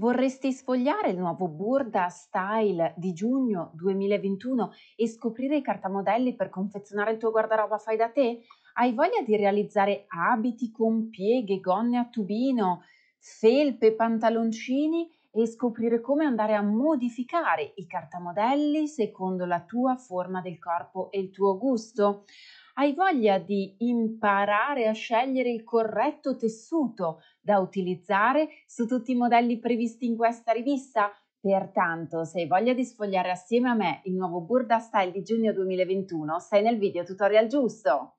Vorresti sfogliare il nuovo Burda Style di giugno 2021 e scoprire i cartamodelli per confezionare il tuo guardaroba fai da te? Hai voglia di realizzare abiti con pieghe, gonne a tubino, felpe, pantaloncini e scoprire come andare a modificare i cartamodelli secondo la tua forma del corpo e il tuo gusto? Hai voglia di imparare a scegliere il corretto tessuto da utilizzare su tutti i modelli previsti in questa rivista? Pertanto, se hai voglia di sfogliare assieme a me il nuovo Burda Style di giugno 2021, sei nel video tutorial giusto!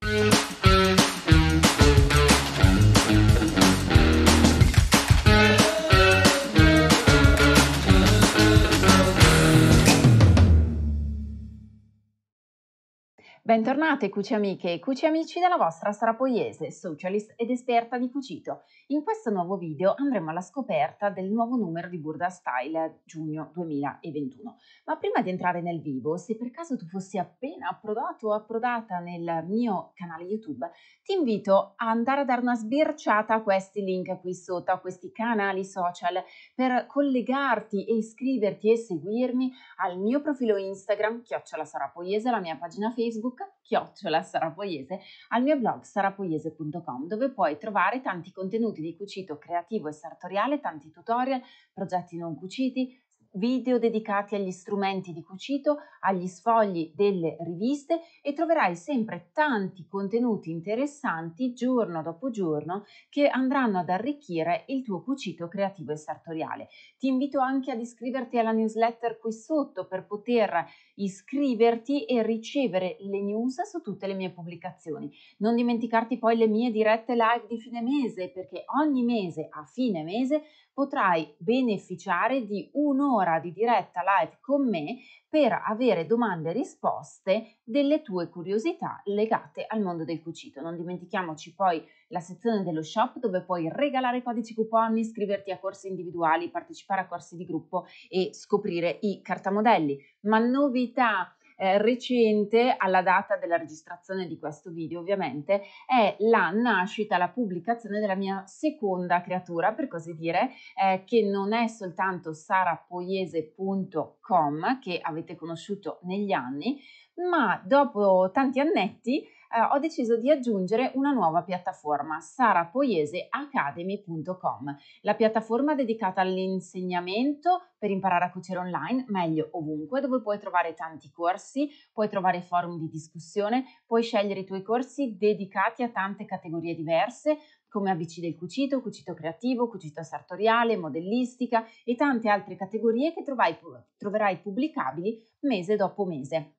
Bentornate cuci amiche e cuci amici della vostra Sarapoiese, socialist ed esperta di cucito. In questo nuovo video andremo alla scoperta del nuovo numero di Burda Style giugno 2021. Ma prima di entrare nel vivo, se per caso tu fossi appena approdato o approdata nel mio canale YouTube, ti invito a andare a dare una sbirciata a questi link qui sotto, a questi canali social, per collegarti e iscriverti e seguirmi al mio profilo Instagram, chiocciola Sarapoiese, la mia pagina Facebook facebook chiocciola sarapoiese al mio blog sarapoiese.com dove puoi trovare tanti contenuti di cucito creativo e sartoriale, tanti tutorial, progetti non cuciti, video dedicati agli strumenti di cucito, agli sfogli delle riviste e troverai sempre tanti contenuti interessanti giorno dopo giorno che andranno ad arricchire il tuo cucito creativo e sartoriale. Ti invito anche ad iscriverti alla newsletter qui sotto per poter iscriverti e ricevere le news su tutte le mie pubblicazioni. Non dimenticarti poi le mie dirette live di fine mese perché ogni mese a fine mese potrai beneficiare di un'ora di diretta live con me per avere domande e risposte delle tue curiosità legate al mondo del cucito. Non dimentichiamoci poi la sezione dello shop dove puoi regalare codici coupon, iscriverti a corsi individuali, partecipare a corsi di gruppo e scoprire i cartamodelli. Ma novità eh, recente alla data della registrazione di questo video ovviamente è la nascita, la pubblicazione della mia seconda creatura per così dire eh, che non è soltanto sarapoiese.com che avete conosciuto negli anni ma dopo tanti annetti eh, ho deciso di aggiungere una nuova piattaforma, sarapoieseacademy.com, la piattaforma dedicata all'insegnamento per imparare a cucire online, meglio ovunque, dove puoi trovare tanti corsi, puoi trovare forum di discussione, puoi scegliere i tuoi corsi dedicati a tante categorie diverse, come ABC del cucito, cucito creativo, cucito sartoriale, modellistica e tante altre categorie che trovai, troverai pubblicabili mese dopo mese.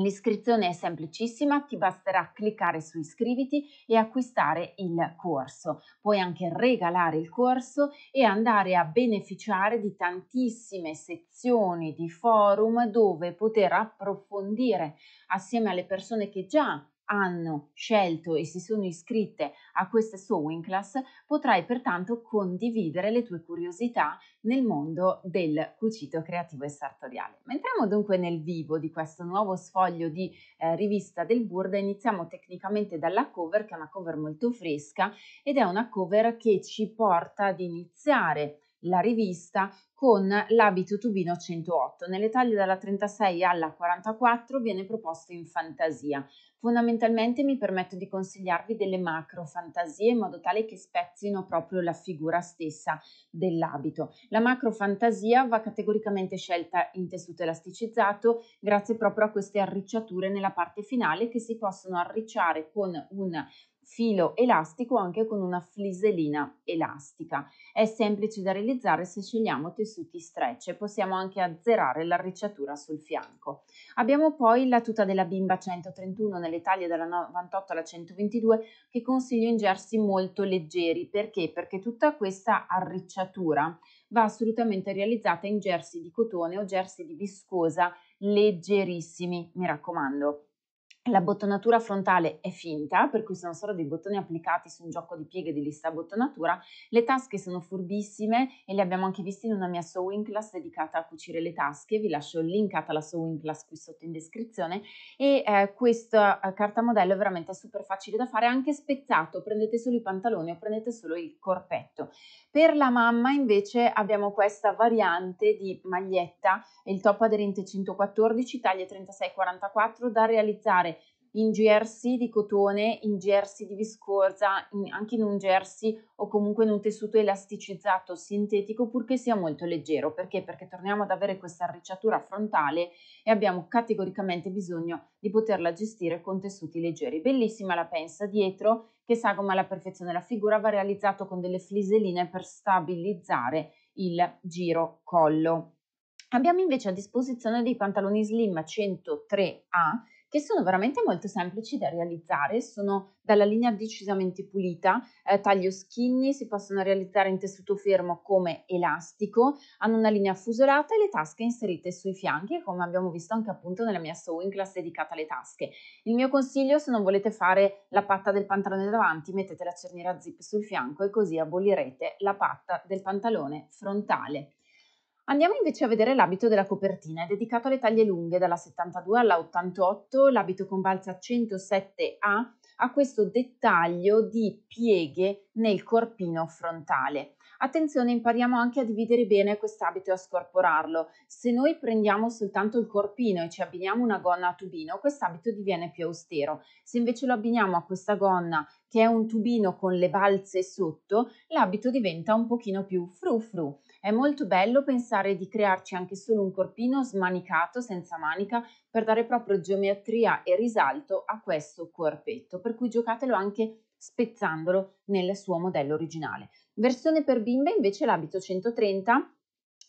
L'iscrizione è semplicissima, ti basterà cliccare su iscriviti e acquistare il corso. Puoi anche regalare il corso e andare a beneficiare di tantissime sezioni di forum dove poter approfondire assieme alle persone che già hanno scelto e si sono iscritte a questa Sewing Class, potrai pertanto condividere le tue curiosità nel mondo del cucito creativo e sartoriale. Ma entriamo dunque nel vivo di questo nuovo sfoglio di eh, rivista del Burda. Iniziamo tecnicamente dalla cover, che è una cover molto fresca ed è una cover che ci porta ad iniziare la rivista con l'abito tubino 108. Nelle taglie dalla 36 alla 44 viene proposto in fantasia. Fondamentalmente mi permetto di consigliarvi delle macro fantasie in modo tale che spezzino proprio la figura stessa dell'abito. La macro fantasia va categoricamente scelta in tessuto elasticizzato grazie proprio a queste arricciature nella parte finale che si possono arricciare con un filo elastico anche con una fliselina elastica. È semplice da realizzare se scegliamo tessuto tessuti stretch e possiamo anche azzerare l'arricciatura sul fianco. Abbiamo poi la tuta della bimba 131 nelle taglie dalla 98 alla 122 che consiglio in gersi molto leggeri. Perché? Perché tutta questa arricciatura va assolutamente realizzata in gersi di cotone o gersi di viscosa leggerissimi, mi raccomando. La bottonatura frontale è finta, per cui sono solo dei bottoni applicati su un gioco di pieghe di lista bottonatura. Le tasche sono furbissime e le abbiamo anche viste in una mia sewing class dedicata a cucire le tasche. Vi lascio il linkata alla sewing class qui sotto in descrizione. E eh, questa eh, carta modello è veramente super facile da fare, anche spezzato. Prendete solo i pantaloni o prendete solo il corpetto. Per la mamma invece abbiamo questa variante di maglietta, il top aderente 114, taglia 36-44 da realizzare in jersey di cotone, in jersey di viscorza, in, anche in un jersey o comunque in un tessuto elasticizzato sintetico purché sia molto leggero. Perché? Perché torniamo ad avere questa arricciatura frontale e abbiamo categoricamente bisogno di poterla gestire con tessuti leggeri. Bellissima la pensa dietro che sagoma alla perfezione la figura, va realizzato con delle fliseline per stabilizzare il giro collo. Abbiamo invece a disposizione dei pantaloni slim 103A che sono veramente molto semplici da realizzare, sono dalla linea decisamente pulita, eh, taglio skinny, si possono realizzare in tessuto fermo come elastico, hanno una linea fusolata e le tasche inserite sui fianchi, come abbiamo visto anche appunto nella mia sewing class dedicata alle tasche. Il mio consiglio se non volete fare la patta del pantalone davanti, mettete la cerniera zip sul fianco e così abolirete la patta del pantalone frontale. Andiamo invece a vedere l'abito della copertina, è dedicato alle taglie lunghe dalla 72 alla 88, l'abito con balza 107A ha questo dettaglio di pieghe nel corpino frontale. Attenzione, impariamo anche a dividere bene quest'abito e a scorporarlo. Se noi prendiamo soltanto il corpino e ci abbiniamo una gonna a tubino, quest'abito diviene più austero. Se invece lo abbiniamo a questa gonna che è un tubino con le balze sotto, l'abito diventa un pochino più fru fru. È molto bello pensare di crearci anche solo un corpino smanicato, senza manica, per dare proprio geometria e risalto a questo corpetto, per cui giocatelo anche spezzandolo nel suo modello originale. Versione per bimbe invece l'abito 130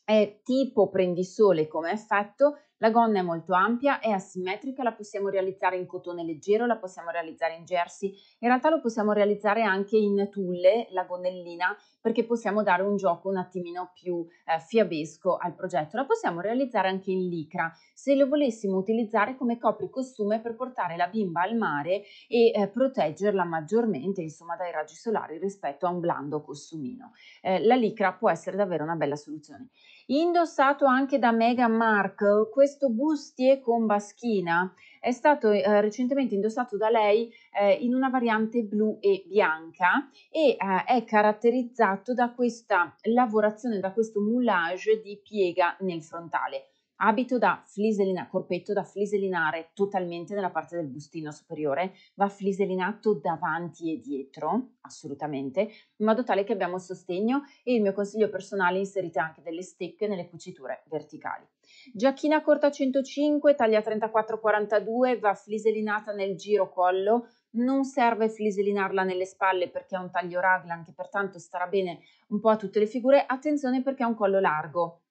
è tipo prendisole come effetto la gonna è molto ampia, è asimmetrica, la possiamo realizzare in cotone leggero, la possiamo realizzare in jersey, in realtà lo possiamo realizzare anche in tulle, la gonnellina, perché possiamo dare un gioco un attimino più eh, fiabesco al progetto. La possiamo realizzare anche in licra, se lo volessimo utilizzare come copricostume per portare la bimba al mare e eh, proteggerla maggiormente, insomma, dai raggi solari rispetto a un blando costumino. Eh, la licra può essere davvero una bella soluzione indossato anche da Meghan Markle. Questo bustier con baschina è stato eh, recentemente indossato da lei eh, in una variante blu e bianca e eh, è caratterizzato da questa lavorazione, da questo moulage di piega nel frontale abito da fliselina, corpetto da fliselinare totalmente nella parte del bustino superiore, va fliselinato davanti e dietro, assolutamente, in modo tale che abbiamo sostegno e il mio consiglio personale inserite anche delle stecche nelle cuciture verticali. Giacchina corta 105, taglia 34-42, va fliselinata nel giro collo, non serve fliselinarla nelle spalle perché è un taglio raglan che pertanto starà bene un po' a tutte le figure, attenzione perché ha un collo largo,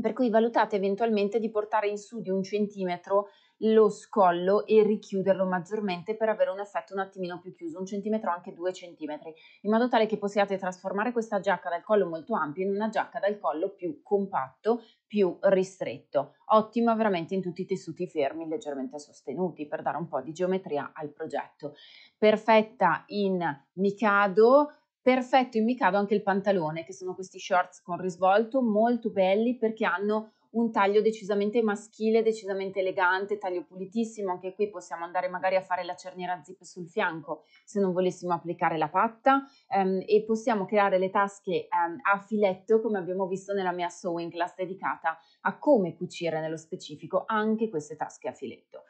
per cui valutate eventualmente di portare in su di un centimetro lo scollo e richiuderlo maggiormente per avere un effetto un attimino più chiuso, un centimetro anche due centimetri, in modo tale che possiate trasformare questa giacca dal collo molto ampio in una giacca dal collo più compatto, più ristretto. Ottima veramente in tutti i tessuti fermi, leggermente sostenuti, per dare un po' di geometria al progetto. Perfetta in Mikado, perfetto immicato anche il pantalone, che sono questi shorts con risvolto, molto belli perché hanno un taglio decisamente maschile, decisamente elegante, taglio pulitissimo, anche qui possiamo andare magari a fare la cerniera zip sul fianco se non volessimo applicare la patta um, e possiamo creare le tasche um, a filetto come abbiamo visto nella mia sewing class dedicata a come cucire nello specifico anche queste tasche a filetto.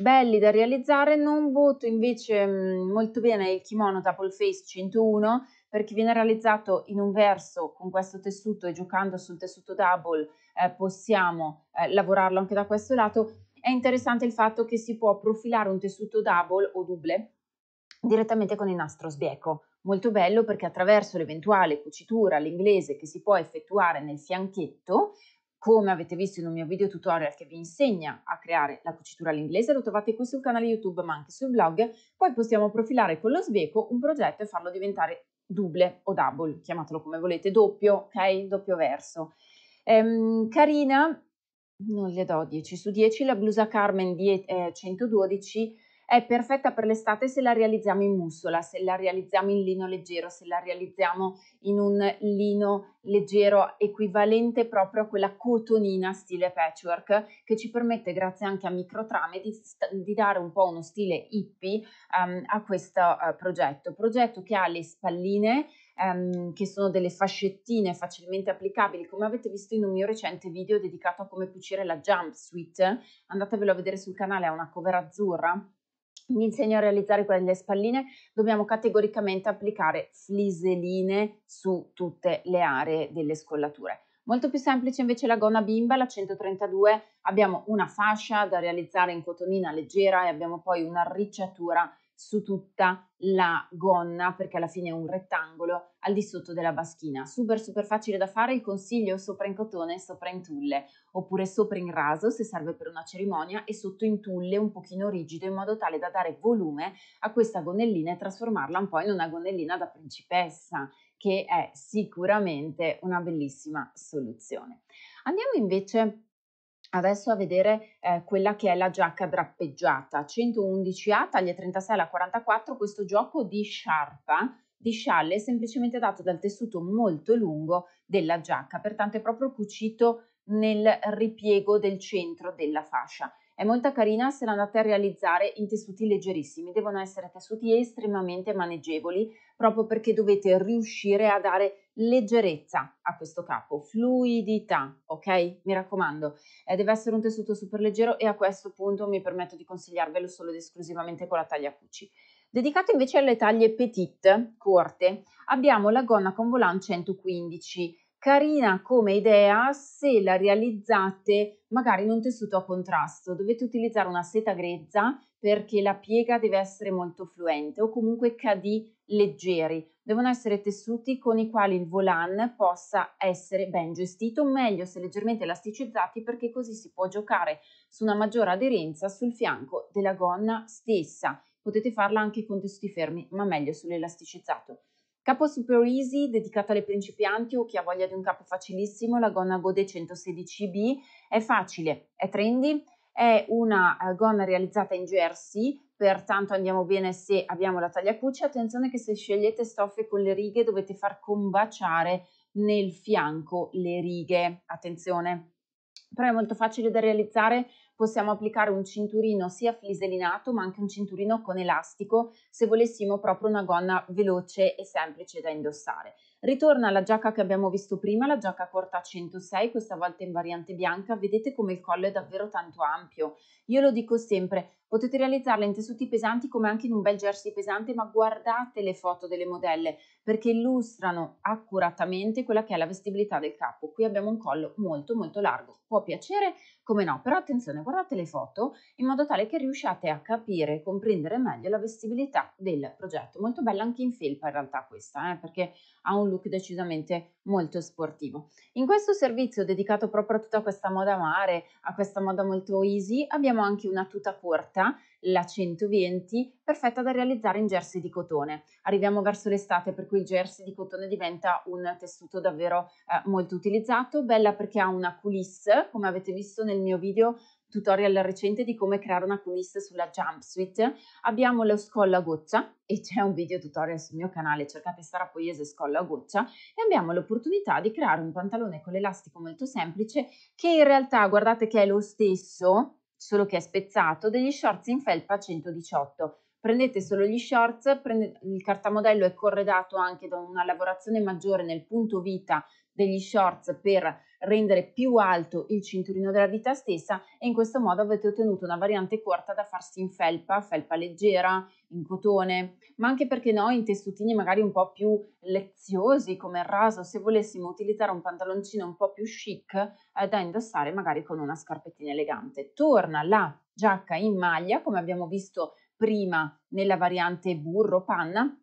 Belli da realizzare, non voto invece mh, mm, molto bene il kimono Tuple Face 101 perché viene realizzato in un verso con questo tessuto e giocando sul tessuto double eh, possiamo eh, lavorarlo anche da questo lato, è interessante il fatto che si può profilare un tessuto double o double direttamente con il nastro sbieco. Molto bello perché attraverso l'eventuale cucitura all'inglese che si può effettuare nel fianchetto, come avete visto in un mio video tutorial che vi insegna a creare la cucitura all'inglese, lo trovate qui sul canale YouTube ma anche sul blog, poi possiamo profilare con lo sbieco un progetto e farlo diventare double o double, chiamatelo come volete, doppio, ok? Doppio verso. Ehm, carina, non le do 10 su 10, la blusa Carmen di, eh, 112 è perfetta per l'estate se la realizziamo in mussola, se la realizziamo in lino leggero, se la realizziamo in un lino leggero equivalente proprio a quella cotonina stile patchwork che ci permette grazie anche a microtrame di, di dare un po' uno stile hippie um, a questo uh, progetto, progetto che ha le spalline um, che sono delle fascettine facilmente applicabili come avete visto in un mio recente video dedicato a come cucire la jumpsuit, andatevelo a vedere sul canale, ha una cover azzurra mi insegno a realizzare quelle spalline, dobbiamo categoricamente applicare fliseline su tutte le aree delle scollature. Molto più semplice invece la gonna bimba, la 132, abbiamo una fascia da realizzare in cotonina leggera e abbiamo poi un'arricciatura su tutta la gonna, perché alla fine è un rettangolo, al di sotto della baschina. Super super facile da fare, il consiglio sopra in cotone sopra in tulle, oppure sopra in raso se serve per una cerimonia e sotto in tulle un pochino rigido in modo tale da dare volume a questa gonnellina e trasformarla un po' in una gonnellina da principessa che è sicuramente una bellissima soluzione. Andiamo invece Adesso a vedere eh, quella che è la giacca drappeggiata, 111A, taglia 36 alla 44, questo gioco di sciarpa, di scialle è semplicemente dato dal tessuto molto lungo della giacca, pertanto è proprio cucito nel ripiego del centro della fascia. È molto carina se la andate a realizzare in tessuti leggerissimi, devono essere tessuti estremamente maneggevoli proprio perché dovete riuscire a dare leggerezza a questo capo, fluidità, ok? Mi raccomando, eh, deve essere un tessuto super leggero e a questo punto mi permetto di consigliarvelo solo ed esclusivamente con la taglia Cucci. Dedicato invece alle taglie petite, corte, abbiamo la gonna con volant 115 carina come idea se la realizzate magari in un tessuto a contrasto. Dovete utilizzare una seta grezza perché la piega deve essere molto fluente o comunque cadi leggeri. Devono essere tessuti con i quali il volan possa essere ben gestito, meglio se leggermente elasticizzati perché così si può giocare su una maggiore aderenza sul fianco della gonna stessa. Potete farla anche con tessuti fermi, ma meglio sull'elasticizzato. Capo super easy dedicato alle principianti o chi ha voglia di un capo facilissimo, la gonna Gode 116B, è facile, è trendy, è una eh, gonna realizzata in jersey, pertanto andiamo bene se abbiamo la taglia cuccia, attenzione che se scegliete stoffe con le righe dovete far combaciare nel fianco le righe, attenzione, però è molto facile da realizzare possiamo applicare un cinturino sia fliselinato ma anche un cinturino con elastico se volessimo proprio una gonna veloce e semplice da indossare. Ritorna alla giacca che abbiamo visto prima, la giacca corta 106, questa volta in variante bianca, vedete come il collo è davvero tanto ampio. Io lo dico sempre, Potete realizzarla in tessuti pesanti come anche in un bel jersey pesante, ma guardate le foto delle modelle perché illustrano accuratamente quella che è la vestibilità del capo. Qui abbiamo un collo molto molto largo, può piacere come no, però attenzione, guardate le foto in modo tale che riusciate a capire e comprendere meglio la vestibilità del progetto. Molto bella anche in felpa in realtà questa, eh, perché ha un look decisamente molto sportivo. In questo servizio dedicato proprio a tutta questa moda mare, a questa moda molto easy, abbiamo anche una tuta corta alta, la 120, perfetta da realizzare in jersey di cotone. Arriviamo verso l'estate per cui il jersey di cotone diventa un tessuto davvero eh, molto utilizzato, bella perché ha una coulisse, come avete visto nel mio video tutorial recente di come creare una coulisse sulla jumpsuit. Abbiamo lo scollo a goccia e c'è un video tutorial sul mio canale, cercate Sara scollo a goccia e abbiamo l'opportunità di creare un pantalone con l'elastico molto semplice che in realtà guardate che è lo stesso solo che è spezzato, degli shorts in felpa 118. Prendete solo gli shorts, prendete, il cartamodello è corredato anche da una lavorazione maggiore nel punto vita degli shorts per rendere più alto il cinturino della vita stessa e in questo modo avete ottenuto una variante corta da farsi in felpa, felpa leggera, in cotone, ma anche perché no in tessutini magari un po' più leziosi come il raso, se volessimo utilizzare un pantaloncino un po' più chic eh, da indossare magari con una scarpettina elegante. Torna la giacca in maglia come abbiamo visto prima nella variante burro panna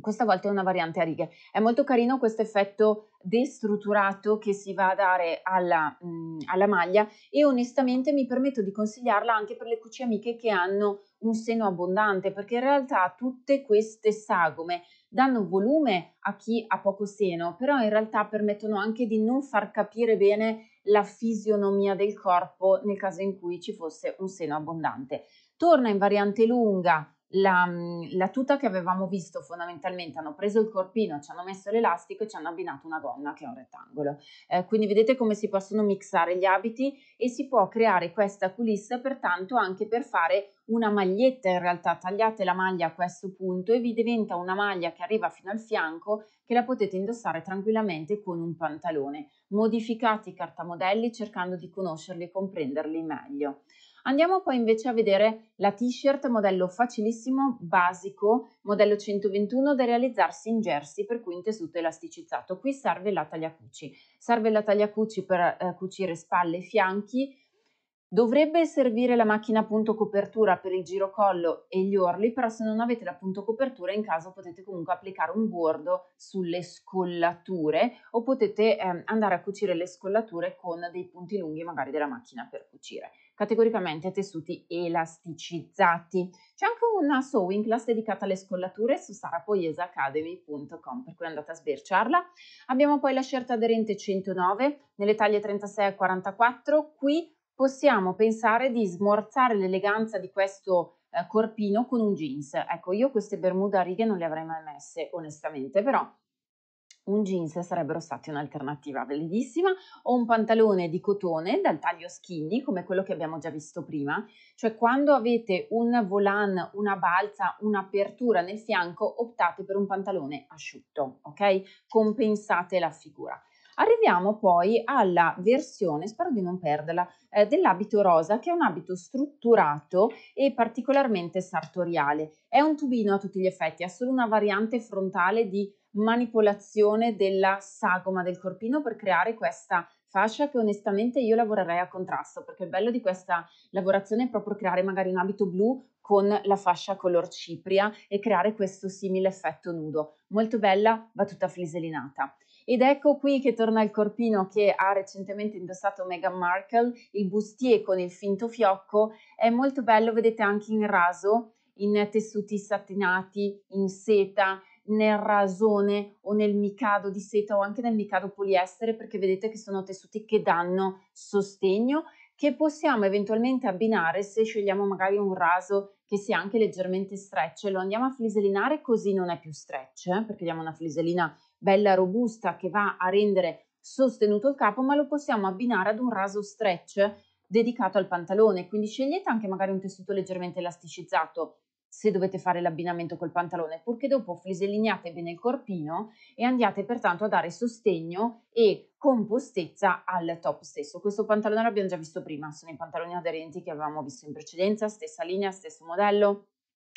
questa volta è una variante a righe. È molto carino questo effetto destrutturato che si va a dare alla, mh, mm, alla, maglia e onestamente mi permetto di consigliarla anche per le cucie amiche che hanno un seno abbondante perché in realtà tutte queste sagome danno volume a chi ha poco seno però in realtà permettono anche di non far capire bene la fisionomia del corpo nel caso in cui ci fosse un seno abbondante torna in variante lunga la, la, tuta che avevamo visto fondamentalmente hanno preso il corpino, ci hanno messo l'elastico e ci hanno abbinato una gonna che è un rettangolo. Eh, quindi vedete come si possono mixare gli abiti e si può creare questa culissa pertanto anche per fare una maglietta in realtà, tagliate la maglia a questo punto e vi diventa una maglia che arriva fino al fianco che la potete indossare tranquillamente con un pantalone. Modificate i cartamodelli cercando di conoscerli e comprenderli meglio. Andiamo poi invece a vedere la t-shirt modello facilissimo, basico, modello 121 da realizzarsi in jersey per cui in tessuto elasticizzato. Qui serve la tagliacuci. Serve la tagliacuci per eh, cucire spalle e fianchi, Dovrebbe servire la macchina punto copertura per il girocollo e gli orli, però se non avete la punto copertura in caso potete comunque applicare un bordo sulle scollature o potete eh, andare a cucire le scollature con dei punti lunghi magari della macchina per cucire categoricamente a tessuti elasticizzati. C'è anche una sewing class dedicata alle scollature su sarapoiesaacademy.com, per cui andate a sberciarla. Abbiamo poi la scelta aderente 109 nelle taglie 36 a 44. Qui possiamo pensare di smorzare l'eleganza di questo eh, corpino con un jeans. Ecco, io queste bermuda a righe non le avrei mai messe, onestamente, però un jeans sarebbero stati un'alternativa validissima o un pantalone di cotone dal taglio skinny come quello che abbiamo già visto prima, cioè quando avete un volan, una balza, un'apertura nel fianco optate per un pantalone asciutto, ok? Compensate la figura. Arriviamo poi alla versione, spero di non perderla, eh, dell'abito rosa che è un abito strutturato e particolarmente sartoriale. È un tubino a tutti gli effetti, ha solo una variante frontale di manipolazione della sagoma del corpino per creare questa fascia che onestamente io lavorerei a contrasto perché il bello di questa lavorazione è proprio creare magari un abito blu con la fascia color cipria e creare questo simile effetto nudo. Molto bella, va tutta fliselinata. Ed ecco qui che torna il corpino che ha recentemente indossato Meghan Markle, il bustier con il finto fiocco, è molto bello, vedete anche in raso, in tessuti satinati, in seta, nel rasone o nel micado di seta o anche nel micado poliestere perché vedete che sono tessuti che danno sostegno che possiamo eventualmente abbinare se scegliamo magari un raso che sia anche leggermente stretch lo andiamo a fliselinare così non è più stretch eh? perché diamo una fliselina bella robusta che va a rendere sostenuto il capo ma lo possiamo abbinare ad un raso stretch dedicato al pantalone quindi scegliete anche magari un tessuto leggermente elasticizzato se dovete fare l'abbinamento col pantalone, purché dopo fliselliniate bene il corpino e andiate pertanto a dare sostegno e compostezza al top stesso. Questo pantalone l'abbiamo già visto prima, sono i pantaloni aderenti che avevamo visto in precedenza, stessa linea, stesso modello,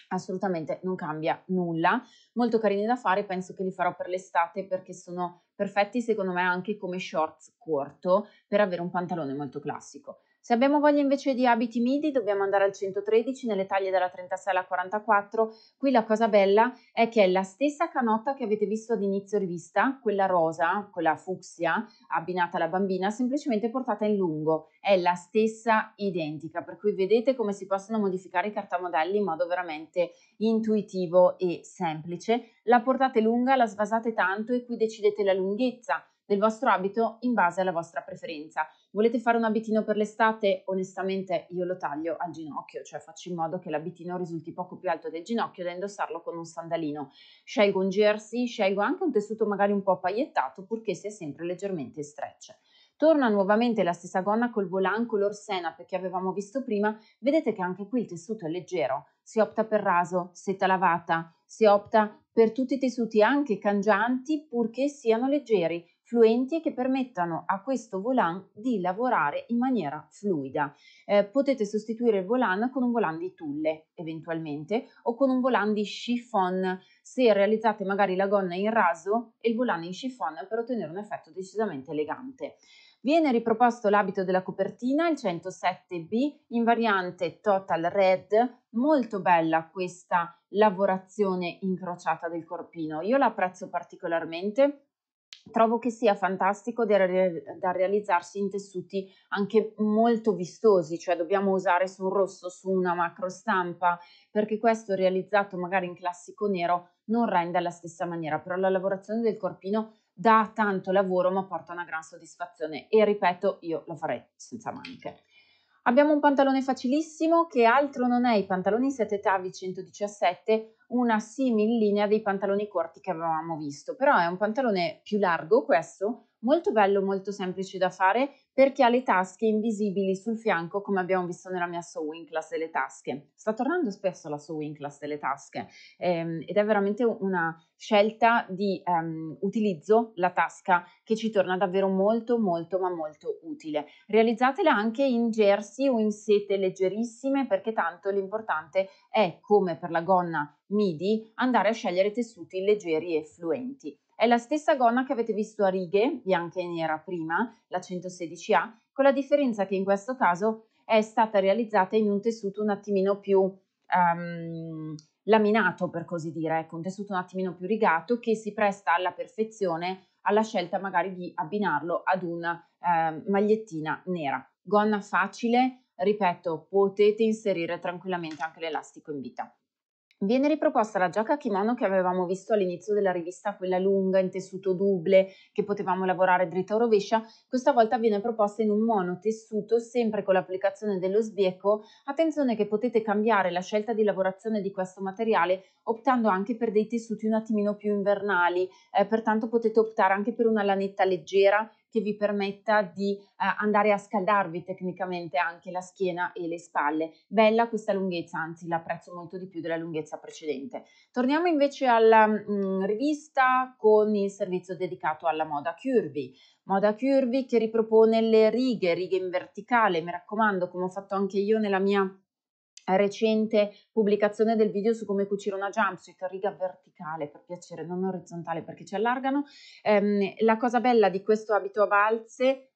assolutamente non cambia nulla, molto carini da fare, penso che li farò per l'estate perché sono perfetti secondo me anche come shorts corto per avere un pantalone molto classico. Se abbiamo voglia invece di abiti midi dobbiamo andare al 113 nelle taglie dalla 36 alla 44. Qui la cosa bella è che è la stessa canotta che avete visto ad inizio rivista, quella rosa, quella fucsia abbinata alla bambina, semplicemente portata in lungo. È la stessa identica, per cui vedete come si possono modificare i cartamodelli in modo veramente intuitivo e semplice. La portate lunga, la svasate tanto e qui decidete la lunghezza del vostro abito in base alla vostra preferenza. Volete fare un abitino per l'estate? Onestamente io lo taglio al ginocchio, cioè faccio in modo che l'abitino risulti poco più alto del ginocchio da indossarlo con un sandalino. Scelgo un jersey, scelgo anche un tessuto magari un po' pagliettato purché sia sempre leggermente stretch. Torna nuovamente la stessa gonna col volan color senape che avevamo visto prima, vedete che anche qui il tessuto è leggero, si opta per raso, seta lavata, si opta per tutti i tessuti anche cangianti purché siano leggeri, fluenti che permettano a questo volant di lavorare in maniera fluida. Eh, potete sostituire il volant con un volant di tulle eventualmente o con un volant di chiffon se realizzate magari la gonna in raso e il volant in chiffon per ottenere un effetto decisamente elegante. Viene riproposto l'abito della copertina, il 107B, in variante Total Red, molto bella questa lavorazione incrociata del corpino, io la apprezzo particolarmente, trovo che sia fantastico da, realizzarsi in tessuti anche molto vistosi, cioè dobbiamo usare su un rosso, su una macro stampa, perché questo realizzato magari in classico nero non rende alla stessa maniera, però la lavorazione del corpino dà tanto lavoro ma porta una gran soddisfazione e ripeto io lo farei senza maniche. Abbiamo un pantalone facilissimo che altro non è i pantaloni 7 tavi 117, una simil linea dei pantaloni corti che avevamo visto, però è un pantalone più largo questo molto bello, molto semplice da fare perché ha le tasche invisibili sul fianco come abbiamo visto nella mia sewing class delle tasche. Sta tornando spesso la sewing class delle tasche ehm, ed è veramente una scelta di ehm, utilizzo la tasca che ci torna davvero molto molto ma molto utile. Realizzatela anche in jersey o in sete leggerissime perché tanto l'importante è come per la gonna midi andare a scegliere tessuti leggeri e fluenti. È la stessa gonna che avete visto a righe, bianca e nera prima, la 116A, con la differenza che in questo caso è stata realizzata in un tessuto un attimino più um, laminato, per così dire, ecco, un tessuto un attimino più rigato che si presta alla perfezione alla scelta magari di abbinarlo ad una eh, magliettina nera. Gonna facile, ripeto, potete inserire tranquillamente anche l'elastico in vita. Viene riproposta la giacca kimono che avevamo visto all'inizio della rivista, quella lunga in tessuto double che potevamo lavorare dritta o rovescia, questa volta viene proposta in un mono tessuto sempre con l'applicazione dello sbieco. Attenzione che potete cambiare la scelta di lavorazione di questo materiale optando anche per dei tessuti un attimino più invernali, eh, pertanto potete optare anche per una lanetta leggera che vi permetta di eh, andare a scaldarvi tecnicamente anche la schiena e le spalle. Bella questa lunghezza, anzi l'apprezzo molto di più della lunghezza precedente. Torniamo invece alla mh, mm, rivista con il servizio dedicato alla moda curvy. Moda curvy che ripropone le righe, righe in verticale, mi raccomando, come ho fatto anche io nella mia recente pubblicazione del video su come cucire una jumpsuit, riga verticale per piacere, non orizzontale perché ci allargano. Ehm, la cosa bella di questo abito a balze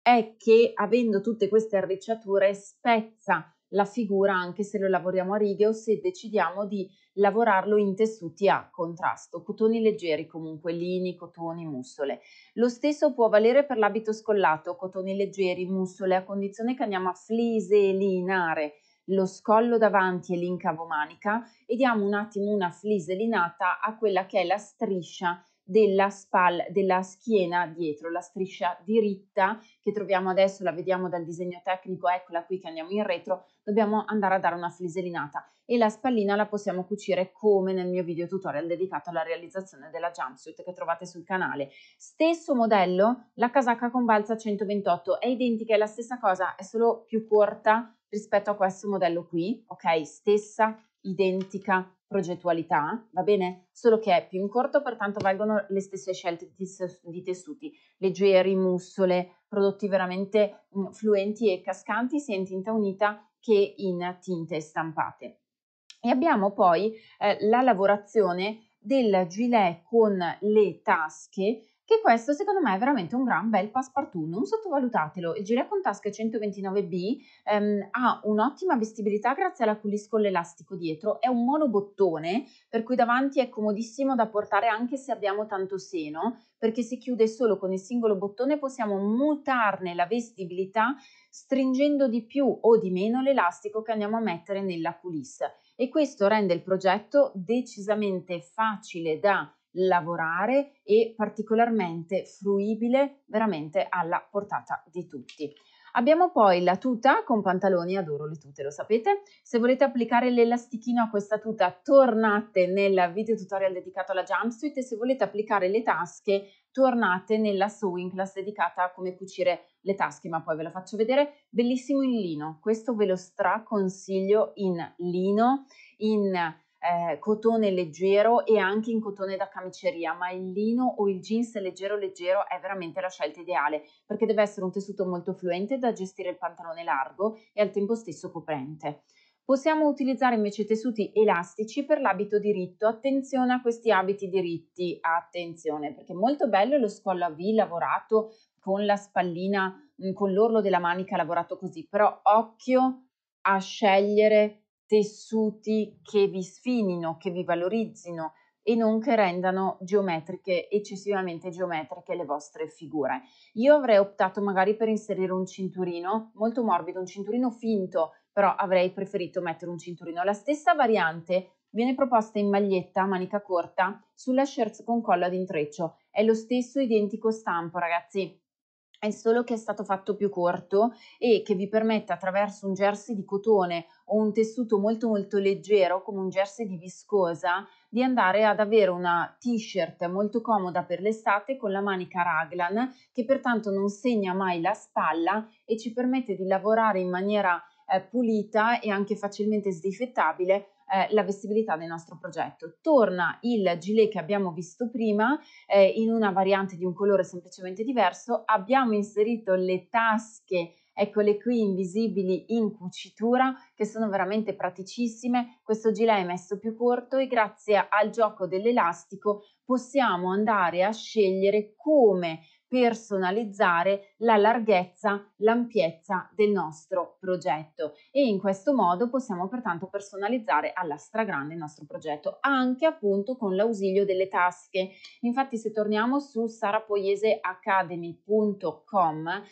è che avendo tutte queste arricciature spezza la figura anche se lo lavoriamo a righe o se decidiamo di lavorarlo in tessuti a contrasto, cotoni leggeri comunque, lini, cotoni, mussole. Lo stesso può valere per l'abito scollato, cotoni leggeri, mussole, a condizione che andiamo a fliselinare lo scollo davanti e l'incavo manica e diamo un attimo una fliselinata a quella che è la striscia della spalla, della schiena dietro, la striscia diritta che troviamo adesso, la vediamo dal disegno tecnico, eccola qui che andiamo in retro, dobbiamo andare a dare una fliselinata e la spallina la possiamo cucire come nel mio video tutorial dedicato alla realizzazione della jumpsuit che trovate sul canale. Stesso modello, la casacca con balza 128 è identica, è la stessa cosa, è solo più corta rispetto a questo modello qui, ok? Stessa, identica progettualità, va bene? Solo che è più in corto, pertanto valgono le stesse scelte di tessuti, leggeri, mussole, prodotti veramente mm, fluenti e cascanti, sia in tinta unita che in tinte stampate. E abbiamo poi eh, la lavorazione del gilet con le tasche che questo secondo me è veramente un gran bel passepartout, non sottovalutatelo. Il gilet con tasca 129B ehm, ha un'ottima vestibilità grazie alla culisse con l'elastico dietro, è un monobottone per cui davanti è comodissimo da portare anche se abbiamo tanto seno, perché si chiude solo con il singolo bottone, possiamo mutarne la vestibilità stringendo di più o di meno l'elastico che andiamo a mettere nella culisse e questo rende il progetto decisamente facile da lavorare e particolarmente fruibile veramente alla portata di tutti. Abbiamo poi la tuta con pantaloni, adoro le tute, lo sapete. Se volete applicare l'elastichino a questa tuta, tornate nel video tutorial dedicato alla jumpsuit e se volete applicare le tasche, tornate nella sewing class dedicata a come cucire le tasche, ma poi ve la faccio vedere. Bellissimo in lino, questo ve lo straconsiglio in lino, in eh, cotone leggero e anche in cotone da camiceria, ma il lino o il jeans leggero leggero è veramente la scelta ideale perché deve essere un tessuto molto fluente da gestire il pantalone largo e al tempo stesso coprente. Possiamo utilizzare invece tessuti elastici per l'abito diritto. Attenzione a questi abiti diritti, attenzione, perché è molto bello lo scollo a V lavorato con la spallina, mm, con l'orlo della manica lavorato così, però occhio a scegliere tessuti che vi sfinino, che vi valorizzino e non che rendano geometriche, eccessivamente geometriche le vostre figure. Io avrei optato magari per inserire un cinturino molto morbido, un cinturino finto, però avrei preferito mettere un cinturino. La stessa variante viene proposta in maglietta a manica corta sulla shirt con collo ad intreccio. È lo stesso identico stampo, ragazzi è solo che è stato fatto più corto e che vi permette attraverso un jersey di cotone o un tessuto molto molto leggero come un jersey di viscosa di andare ad avere una t-shirt molto comoda per l'estate con la manica raglan che pertanto non segna mai la spalla e ci permette di lavorare in maniera eh, pulita e anche facilmente sdifettabile eh, la vestibilità del nostro progetto. Torna il gilet che abbiamo visto prima eh, in una variante di un colore semplicemente diverso, abbiamo inserito le tasche eccole qui invisibili in cucitura che sono veramente praticissime. Questo gilet è messo più corto e grazie al gioco dell'elastico possiamo andare a scegliere come personalizzare la larghezza, l'ampiezza del nostro progetto e in questo modo possiamo pertanto personalizzare alla stragrande il nostro progetto anche appunto con l'ausilio delle tasche. Infatti se torniamo su sarapoieseacademy.com eh,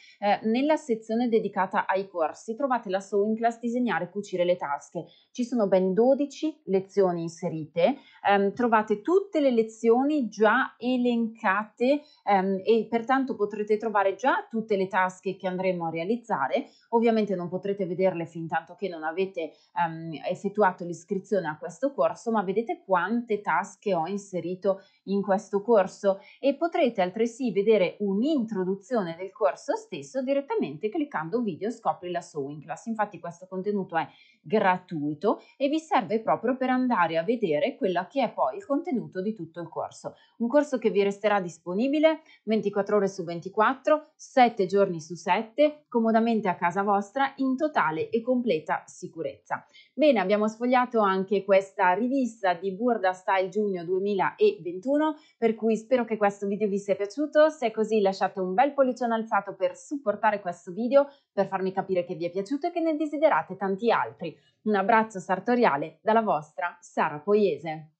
nella sezione dedicata ai corsi trovate la sewing class disegnare e cucire le tasche. Ci sono ben 12 lezioni inserite, ehm, trovate tutte le lezioni già elencate ehm, e per altrettanto potrete trovare già tutte le tasche che andremo a realizzare, ovviamente non potrete vederle fin tanto che non avete um, effettuato l'iscrizione a questo corso, ma vedete quante tasche ho inserito in questo corso e potrete altresì vedere un'introduzione del corso stesso direttamente cliccando video scopri la sewing class, infatti questo contenuto è gratuito e vi serve proprio per andare a vedere quello che è poi il contenuto di tutto il corso. Un corso che vi resterà disponibile 24 ore su 24, 7 giorni su 7, comodamente a casa vostra in totale e completa sicurezza. Bene, abbiamo sfogliato anche questa rivista di Burda Style Giugno 2021, per cui spero che questo video vi sia piaciuto. Se è così lasciate un bel pollicione alzato per supportare questo video, per farmi capire che vi è piaciuto e che ne desiderate tanti altri. Un abbraccio sartoriale dalla vostra Sara Poiese.